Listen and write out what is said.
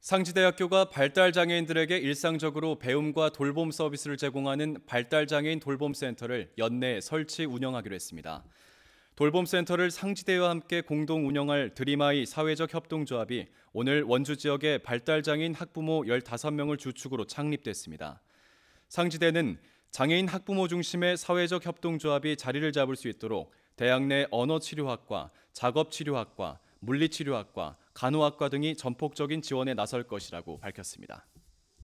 상지대학교가 발달장애인들에게 일상적으로 배움과 돌봄 서비스를 제공하는 발달장애인 돌봄센터를 연내 설치 운영하기로 했습니다. 돌봄센터를 상지대와 함께 공동 운영할 드림아이 사회적 협동조합이 오늘 원주 지역의 발달장애인 학부모 15명을 주축으로 창립됐습니다. 상지대는 장애인 학부모 중심의 사회적 협동조합이 자리를 잡을 수 있도록 대학 내 언어치료학과, 작업치료학과, 물리치료학과, 간호학과 등이 전폭적인 지원에 나설 것이라고 밝혔습니다.